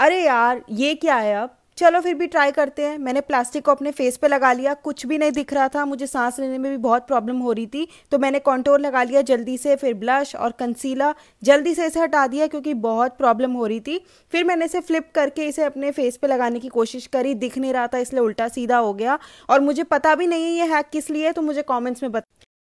अरे यार ये क्या है अब चलो फिर भी ट्राई करते हैं मैंने प्लास्टिक को अपने फेस पे लगा लिया कुछ भी नहीं दिख रहा था मुझे सांस लेने में भी बहुत प्रॉब्लम हो रही थी तो मैंने कॉन्टोर लगा लिया जल्दी से फिर ब्लश और कंसीला जल्दी से इसे हटा दिया क्योंकि बहुत प्रॉब्लम हो रही थी फिर मैंने इसे फ्लिप करके इसे अपने फेस पे लगाने की कोशिश करी दिख नहीं रहा था इसलिए उल्टा सीधा हो गया और मुझे पता भी नहीं है ये हैक किस लिए तो मुझे कॉमेंट्स में बता